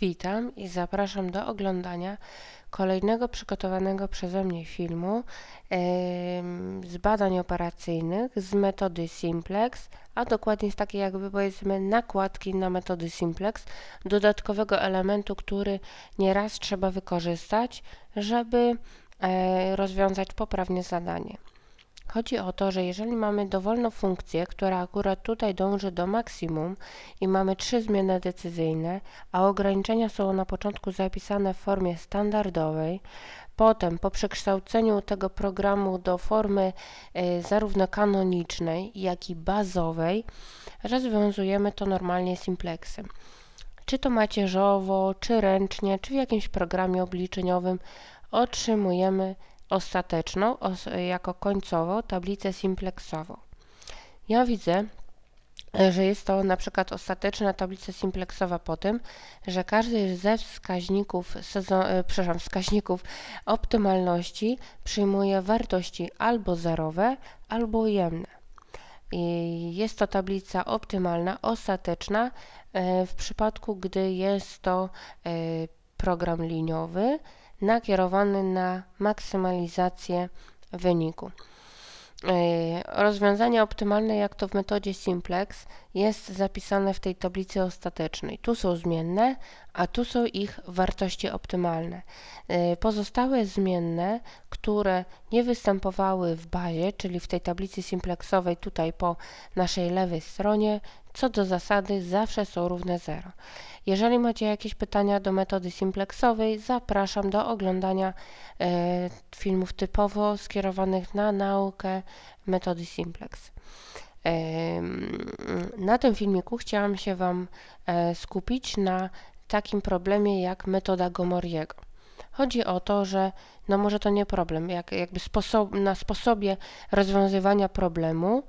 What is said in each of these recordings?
Witam i zapraszam do oglądania kolejnego przygotowanego przeze mnie filmu z badań operacyjnych z metody Simplex, a dokładnie z takiej jakby powiedzmy nakładki na metody Simplex, dodatkowego elementu, który nieraz trzeba wykorzystać, żeby e, rozwiązać poprawnie zadanie. Chodzi o to, że jeżeli mamy dowolną funkcję, która akurat tutaj dąży do maksimum i mamy trzy zmienne decyzyjne, a ograniczenia są na początku zapisane w formie standardowej, potem po przekształceniu tego programu do formy y, zarówno kanonicznej, jak i bazowej, rozwiązujemy to normalnie simplexem. Czy to macierzowo, czy ręcznie, czy w jakimś programie obliczeniowym otrzymujemy ostateczną, os, jako końcową tablicę simplexową. Ja widzę, że jest to na przykład ostateczna tablica simplexowa po tym, że każdy ze wskaźników, sezon, e, wskaźników optymalności przyjmuje wartości albo zerowe, albo ujemne. I jest to tablica optymalna, ostateczna e, w przypadku, gdy jest to e, program liniowy, nakierowany na maksymalizację wyniku. E, rozwiązanie optymalne, jak to w metodzie simplex, jest zapisane w tej tablicy ostatecznej. Tu są zmienne, a tu są ich wartości optymalne. E, pozostałe zmienne, które nie występowały w bazie, czyli w tej tablicy simplexowej tutaj po naszej lewej stronie, co do zasady zawsze są równe 0. Jeżeli macie jakieś pytania do metody simplexowej, zapraszam do oglądania e, filmów typowo skierowanych na naukę metody simplex. E, na tym filmiku chciałam się Wam e, skupić na takim problemie jak metoda Gomoriego. Chodzi o to, że no może to nie problem, jak, jakby sposob, na sposobie rozwiązywania problemu,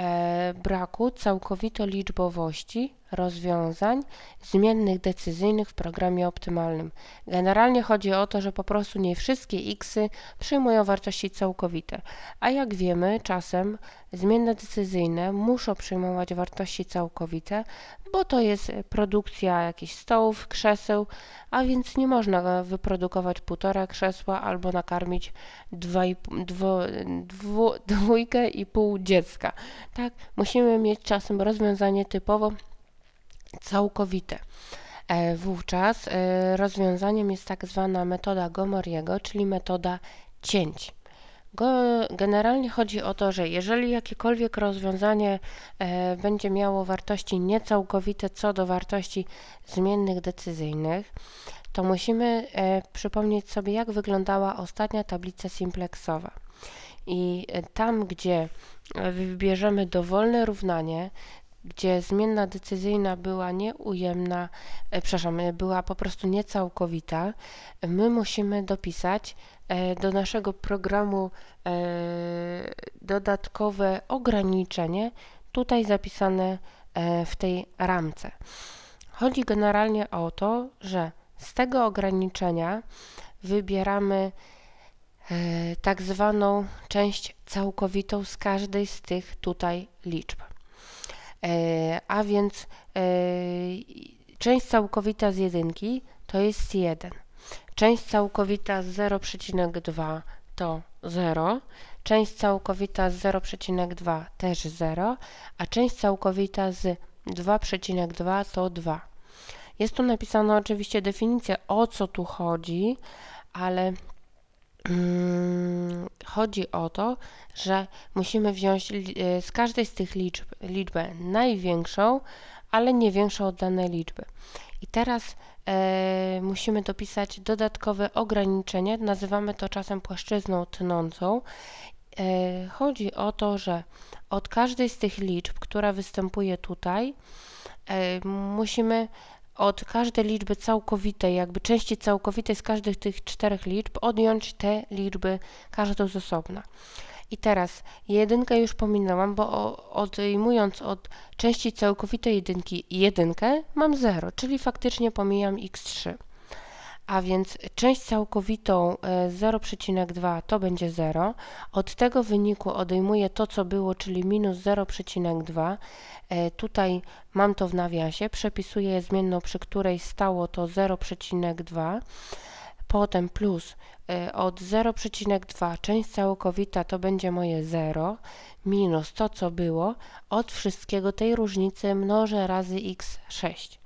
E, braku całkowito liczbowości rozwiązań zmiennych decyzyjnych w programie optymalnym. Generalnie chodzi o to, że po prostu nie wszystkie xy przyjmują wartości całkowite, a jak wiemy, czasem zmienne decyzyjne muszą przyjmować wartości całkowite, bo to jest produkcja jakichś stołów, krzeseł, a więc nie można wyprodukować półtora krzesła albo nakarmić dwa i, dwo, dwójkę i pół dziecka. Tak, musimy mieć czasem rozwiązanie typowo całkowite. E, wówczas e, rozwiązaniem jest tak zwana metoda Gomoriego, czyli metoda cięć. Generalnie chodzi o to, że jeżeli jakiekolwiek rozwiązanie e, będzie miało wartości niecałkowite co do wartości zmiennych decyzyjnych, to musimy przypomnieć sobie, jak wyglądała ostatnia tablica simplexowa i e, tam, gdzie e, wybierzemy dowolne równanie, gdzie zmienna decyzyjna była nieujemna, e, przepraszam, była po prostu niecałkowita, my musimy dopisać do naszego programu dodatkowe ograniczenie, tutaj zapisane w tej ramce. Chodzi generalnie o to, że z tego ograniczenia wybieramy E, tak zwaną część całkowitą z każdej z tych tutaj liczb. E, a więc e, część całkowita z jedynki to jest 1. Część całkowita z 0,2 to 0. Część całkowita z 0,2 też 0, a część całkowita z 2,2 to 2. Jest tu napisana oczywiście definicja o co tu chodzi, ale Yy, chodzi o to, że musimy wziąć yy, z każdej z tych liczb liczbę największą, ale nie większą od danej liczby. I teraz e, musimy dopisać dodatkowe ograniczenie, nazywamy to czasem płaszczyzną tnącą. E, chodzi o to, że od każdej z tych liczb, która występuje tutaj, e, musimy od każdej liczby całkowitej, jakby części całkowitej z każdych tych czterech liczb odjąć te liczby, każdą z osobna. I teraz jedynkę już pominęłam, bo odejmując od części całkowitej jedynki jedynkę, mam 0, czyli faktycznie pomijam x3 a więc część całkowitą 0,2 e, to będzie 0. Od tego wyniku odejmuję to, co było, czyli minus 0,2. E, tutaj mam to w nawiasie, przepisuję zmienną, przy której stało to 0,2. Potem plus e, od 0,2 część całkowita to będzie moje 0 minus to, co było. Od wszystkiego tej różnicy mnożę razy x6.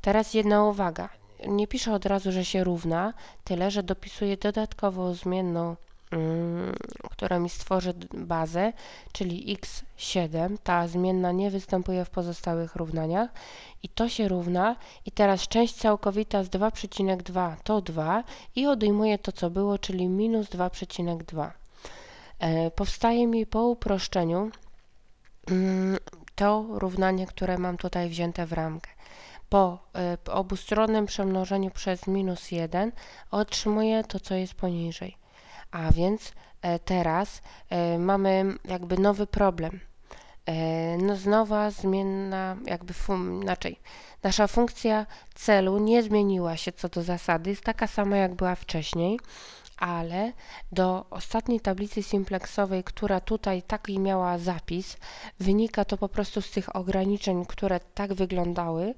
Teraz jedna uwaga nie piszę od razu, że się równa, tyle że dopisuję dodatkową zmienną, mm, która mi stworzy bazę, czyli x7. Ta zmienna nie występuje w pozostałych równaniach i to się równa. I teraz część całkowita z 2,2 to 2 i odejmuję to, co było, czyli minus 2,2. E, powstaje mi po uproszczeniu mm, to równanie, które mam tutaj wzięte w ramkę. E, po obustronnym przemnożeniu przez minus 1 otrzymuję to, co jest poniżej. A więc e, teraz e, mamy jakby nowy problem. No znowa zmienna, jakby fun, inaczej, nasza funkcja celu nie zmieniła się co do zasady, jest taka sama jak była wcześniej, ale do ostatniej tablicy simplexowej, która tutaj taki miała zapis, wynika to po prostu z tych ograniczeń, które tak wyglądały,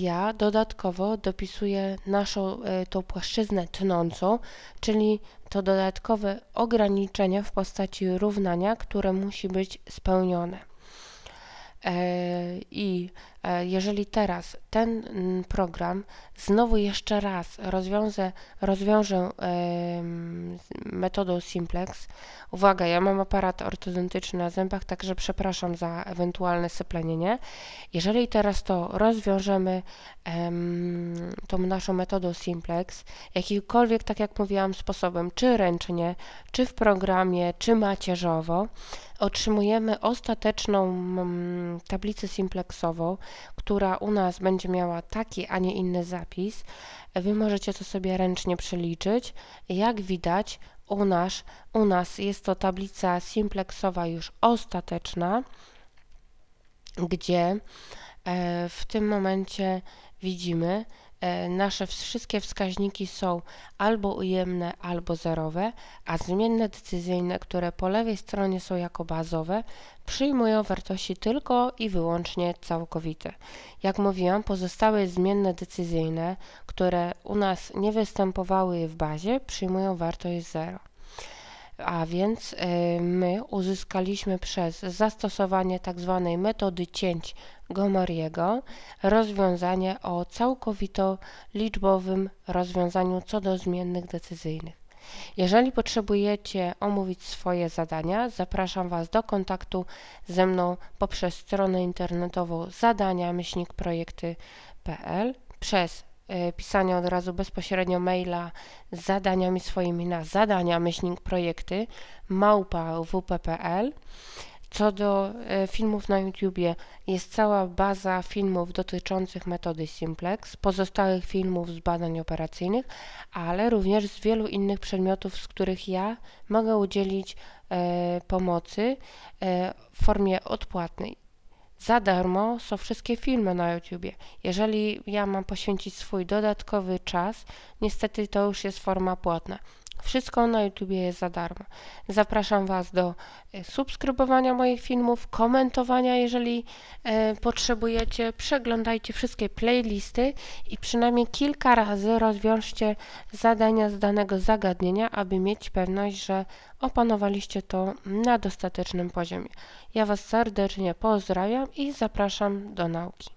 ja dodatkowo dopisuję naszą e, tą płaszczyznę tnącą, czyli to dodatkowe ograniczenie w postaci równania, które musi być spełnione. E, I E, jeżeli teraz ten mm, program znowu jeszcze raz rozwiążę, rozwiążę metodą Simplex, uwaga, ja mam aparat ortodontyczny na zębach, także przepraszam za ewentualne syplenienie. Jeżeli teraz to rozwiążemy tą naszą metodą Simplex, jakikolwiek, tak jak mówiłam, sposobem, czy ręcznie, czy w programie, czy macierzowo, otrzymujemy ostateczną mm, tablicę simplexową, która u nas będzie miała taki, a nie inny zapis, Wy możecie to sobie ręcznie przeliczyć. Jak widać, u nas, u nas jest to tablica simplexowa już ostateczna, gdzie e, w tym momencie widzimy, E, nasze wszystkie wskaźniki są albo ujemne, albo zerowe, a zmienne decyzyjne, które po lewej stronie są jako bazowe, przyjmują wartości tylko i wyłącznie całkowite. Jak mówiłam, pozostałe zmienne decyzyjne, które u nas nie występowały w bazie, przyjmują wartość 0. A więc y, my uzyskaliśmy przez zastosowanie tzw. Tak metody cięć Gomariego rozwiązanie o całkowito liczbowym rozwiązaniu co do zmiennych decyzyjnych. Jeżeli potrzebujecie omówić swoje zadania, zapraszam Was do kontaktu ze mną poprzez stronę internetową zadania-projekty.pl przez E, pisania od razu bezpośrednio maila z zadaniami swoimi na zadania myślnik projekty małpa wp.pl. Co do e, filmów na YouTubie, jest cała baza filmów dotyczących metody Simplex, pozostałych filmów z badań operacyjnych, ale również z wielu innych przedmiotów, z których ja mogę udzielić e, pomocy e, w formie odpłatnej za darmo są wszystkie filmy na YouTubie. Jeżeli ja mam poświęcić swój dodatkowy czas, niestety to już jest forma płatna. Wszystko na YouTube jest za darmo. Zapraszam Was do e, subskrybowania moich filmów, komentowania, jeżeli e, potrzebujecie. Przeglądajcie wszystkie playlisty i przynajmniej kilka razy rozwiążcie zadania z danego zagadnienia, aby mieć pewność, że opanowaliście to na dostatecznym poziomie. Ja Was serdecznie pozdrawiam i zapraszam do nauki.